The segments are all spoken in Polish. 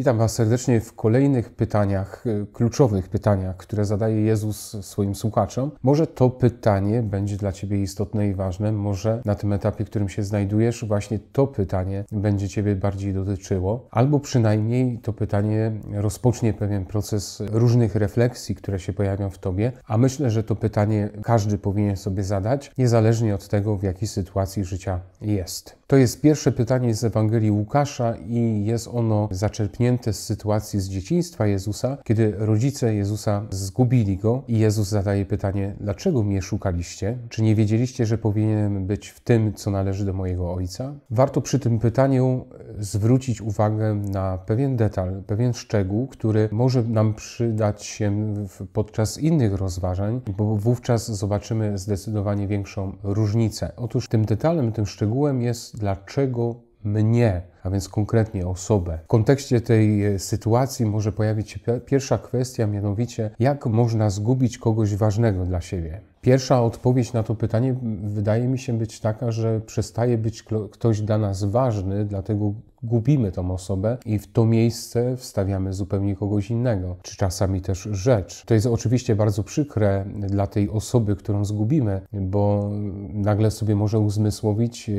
Witam Was serdecznie w kolejnych pytaniach, e, kluczowych pytaniach, które zadaje Jezus swoim słuchaczom. Może to pytanie będzie dla Ciebie istotne i ważne, może na tym etapie, w którym się znajdujesz, właśnie to pytanie będzie Ciebie bardziej dotyczyło, albo przynajmniej to pytanie rozpocznie pewien proces różnych refleksji, które się pojawią w Tobie, a myślę, że to pytanie każdy powinien sobie zadać, niezależnie od tego, w jakiej sytuacji życia jest. To jest pierwsze pytanie z Ewangelii Łukasza i jest ono zaczerpnięte z sytuacji z dzieciństwa Jezusa, kiedy rodzice Jezusa zgubili go i Jezus zadaje pytanie: Dlaczego mnie szukaliście? Czy nie wiedzieliście, że powinienem być w tym, co należy do mojego ojca? Warto przy tym pytaniu e, zwrócić uwagę na pewien detal, pewien szczegół, który może nam przydać się podczas innych rozważań, bo wówczas zobaczymy zdecydowanie większą różnicę. Otóż tym detalem, tym szczegółem jest dlaczego mnie? a więc konkretnie osobę. W kontekście tej e, sytuacji może pojawić się pierwsza kwestia, mianowicie jak można zgubić kogoś ważnego dla siebie. Pierwsza odpowiedź na to pytanie wydaje mi się być taka, że przestaje być ktoś dla nas ważny, dlatego gubimy tą osobę i w to miejsce wstawiamy zupełnie kogoś innego, czy czasami też rzecz. To jest oczywiście bardzo przykre dla tej osoby, którą zgubimy, bo nagle sobie może uzmysłowić,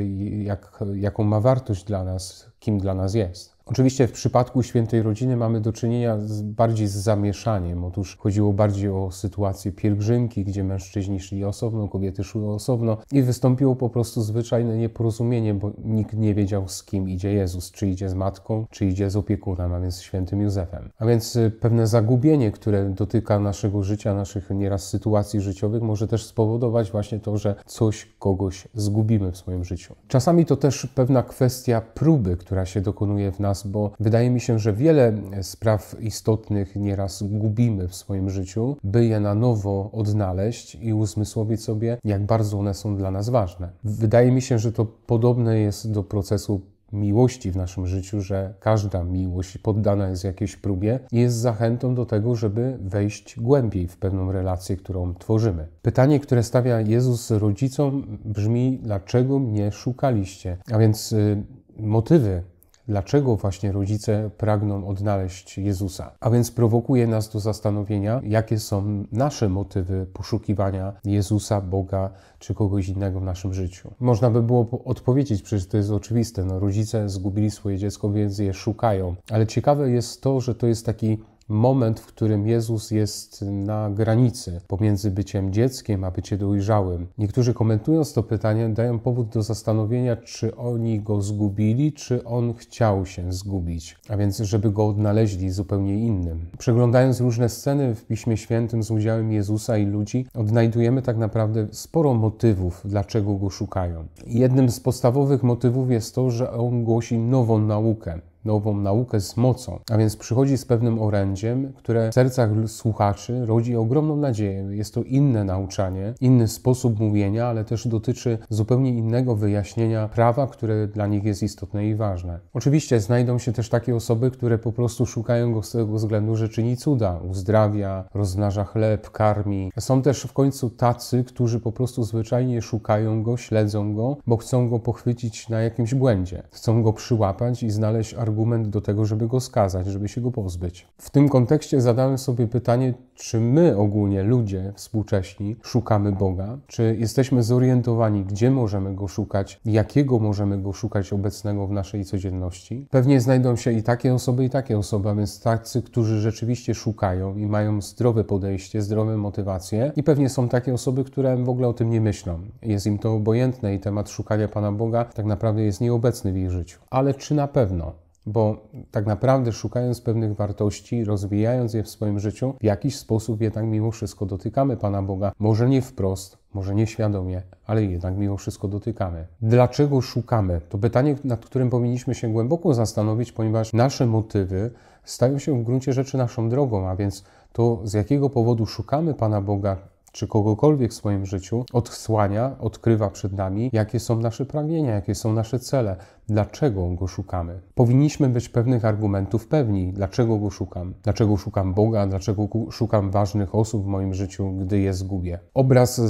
jak, jaką ma wartość dla nas, kim dla nas jest. Oczywiście w przypadku świętej rodziny mamy do czynienia z, bardziej z zamieszaniem. Otóż chodziło bardziej o sytuację pielgrzymki, gdzie mężczyźni szli osobno, kobiety szły osobno i wystąpiło po prostu zwyczajne nieporozumienie, bo nikt nie wiedział z kim idzie Jezus, czy idzie z matką, czy idzie z opiekunem, a więc z świętym Józefem. A więc y, pewne zagubienie, które dotyka naszego życia, naszych nieraz sytuacji życiowych, może też spowodować właśnie to, że coś kogoś zgubimy w swoim życiu. Czasami to też pewna kwestia próby, która się dokonuje w nas nas, bo wydaje mi się, że wiele e, spraw istotnych nieraz gubimy w swoim życiu, by je na nowo odnaleźć i uzmysłowić sobie, jak bardzo one są dla nas ważne. Wydaje mi się, że to podobne jest do procesu miłości w naszym życiu, że każda miłość poddana jest jakiejś próbie i jest zachętą do tego, żeby wejść głębiej w pewną relację, którą tworzymy. Pytanie, które stawia Jezus rodzicom brzmi: dlaczego mnie szukaliście? A więc y, motywy dlaczego właśnie rodzice pragną odnaleźć Jezusa. A więc prowokuje nas do zastanowienia, jakie są nasze motywy poszukiwania Jezusa, Boga czy kogoś innego w naszym życiu. Można by było odpowiedzieć, przecież to jest oczywiste, no rodzice zgubili swoje dziecko, więc je szukają. Ale ciekawe jest to, że to jest taki moment, w którym Jezus jest na granicy pomiędzy byciem dzieckiem a byciem dojrzałym. Niektórzy komentując to pytanie dają powód do zastanowienia, czy oni go zgubili, czy on chciał się zgubić, a więc żeby go odnaleźli zupełnie innym. Przeglądając różne sceny w Piśmie Świętym z udziałem Jezusa i ludzi, odnajdujemy tak naprawdę sporo motywów, dlaczego go szukają. Jednym z podstawowych motywów jest to, że on głosi nową naukę nową naukę z mocą, a więc przychodzi z pewnym orędziem, które w sercach słuchaczy rodzi ogromną nadzieję. Jest to inne nauczanie, inny sposób mówienia, ale też dotyczy zupełnie innego wyjaśnienia prawa, które dla nich jest istotne i ważne. Oczywiście znajdą się też takie osoby, które po prostu szukają go z tego względu, że czyni cuda, uzdrawia, rozmnaża chleb, karmi. Są też w końcu tacy, którzy po prostu zwyczajnie szukają go, śledzą go, bo chcą go pochwycić na jakimś błędzie. Chcą go przyłapać i znaleźć argumenty, argument do tego, żeby go skazać, żeby się go pozbyć. W tym kontekście zadałem sobie pytanie, czy my ogólnie, ludzie współcześni, szukamy Boga? Czy jesteśmy zorientowani, gdzie możemy go szukać, jakiego możemy go szukać obecnego w naszej codzienności? Pewnie znajdą się i takie osoby, i takie osoby, a więc tacy, którzy rzeczywiście szukają i mają zdrowe podejście, zdrowe motywacje, i pewnie są takie osoby, które w ogóle o tym nie myślą. Jest im to obojętne i temat szukania Pana Boga tak naprawdę jest nieobecny w ich życiu. Ale czy na pewno? Bo tak naprawdę szukając pewnych wartości, rozwijając je w swoim życiu, w jakiś sposób jednak mimo wszystko dotykamy Pana Boga. Może nie wprost, może nieświadomie, ale jednak mimo wszystko dotykamy. Dlaczego szukamy? To pytanie, nad którym powinniśmy się głęboko zastanowić, ponieważ nasze motywy stają się w gruncie rzeczy naszą drogą, a więc to, z jakiego powodu szukamy Pana Boga, czy kogokolwiek w swoim życiu, odsłania, odkrywa przed nami, jakie są nasze pragnienia, jakie są nasze cele dlaczego go szukamy. Powinniśmy być pewnych argumentów pewni, dlaczego go szukam, dlaczego szukam Boga, dlaczego szukam ważnych osób w moim życiu, gdy je zgubię. Obraz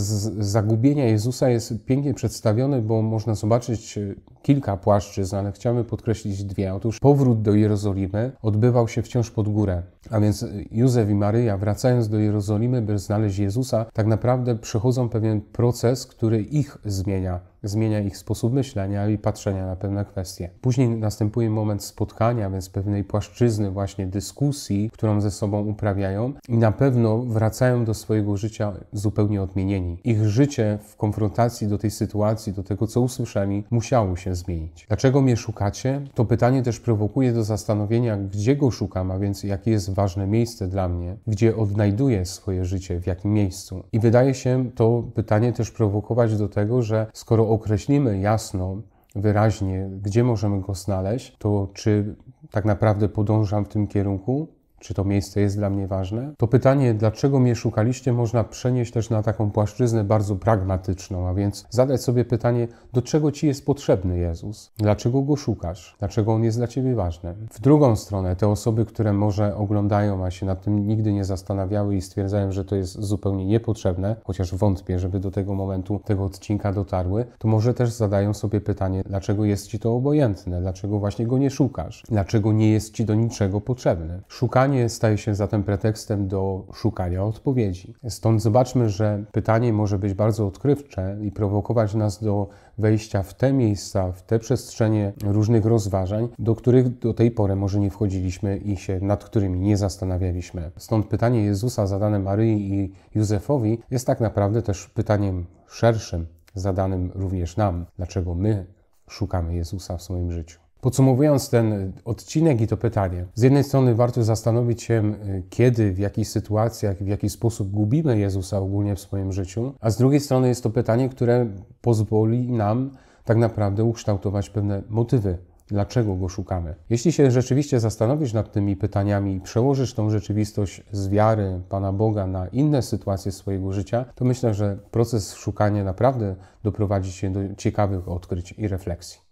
zagubienia Jezusa jest pięknie przedstawiony, bo można zobaczyć e, kilka płaszczyzn, ale chciałbym podkreślić dwie. Otóż powrót do Jerozolimy odbywał się wciąż pod górę, a więc e, Józef i Maryja wracając do Jerozolimy, by znaleźć Jezusa, tak naprawdę przechodzą pewien proces, który ich zmienia zmienia ich sposób myślenia i patrzenia na pewne kwestie. Później następuje moment spotkania, więc pewnej płaszczyzny właśnie dyskusji, którą ze sobą uprawiają i na pewno wracają do swojego życia zupełnie odmienieni. Ich życie w konfrontacji do tej sytuacji, do tego co usłyszeli, musiało się zmienić. Dlaczego mnie szukacie? To pytanie też prowokuje do zastanowienia, gdzie go szukam, a więc jakie jest ważne miejsce dla mnie, gdzie odnajduję swoje życie, w jakim miejscu. I wydaje się to pytanie też prowokować do tego, że skoro określimy jasno, wyraźnie, gdzie możemy go znaleźć, to czy tak naprawdę podążam w tym kierunku, czy to miejsce jest dla mnie ważne? To pytanie, dlaczego mnie szukaliście, można przenieść też na taką płaszczyznę bardzo pragmatyczną, a więc zadać sobie pytanie, do czego ci jest potrzebny Jezus? Dlaczego go szukasz? Dlaczego on jest dla ciebie ważny? W drugą stronę, te osoby, które może oglądają, a się nad tym nigdy nie zastanawiały i stwierdzają, że to jest zupełnie niepotrzebne, chociaż wątpię, żeby do tego momentu tego odcinka dotarły, to może też zadają sobie pytanie, dlaczego jest ci to obojętne? Dlaczego właśnie go nie szukasz? Dlaczego nie jest ci do niczego potrzebny? Szukanie Pytanie staje się zatem pretekstem do szukania odpowiedzi. Stąd zobaczmy, że pytanie może być bardzo odkrywcze i prowokować nas do wejścia w te miejsca, w te przestrzenie różnych rozważań, do których do tej pory może nie wchodziliśmy i się nad którymi nie zastanawialiśmy. Stąd pytanie Jezusa zadane Maryi i Józefowi jest tak naprawdę też pytaniem szerszym, zadanym również nam. Dlaczego my szukamy Jezusa w swoim życiu? Podsumowując ten odcinek i to pytanie, z jednej strony warto zastanowić się, y, kiedy, w jakich sytuacjach, w jaki sposób gubimy Jezusa ogólnie w swoim życiu, a z drugiej strony jest to pytanie, które pozwoli nam tak naprawdę ukształtować pewne motywy dlaczego go szukamy. Jeśli się rzeczywiście zastanowisz nad tymi pytaniami i przełożysz tą rzeczywistość z wiary Pana Boga na inne sytuacje swojego życia, to myślę, że proces szukania naprawdę doprowadzi cię do ciekawych odkryć i refleksji.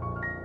Thank you.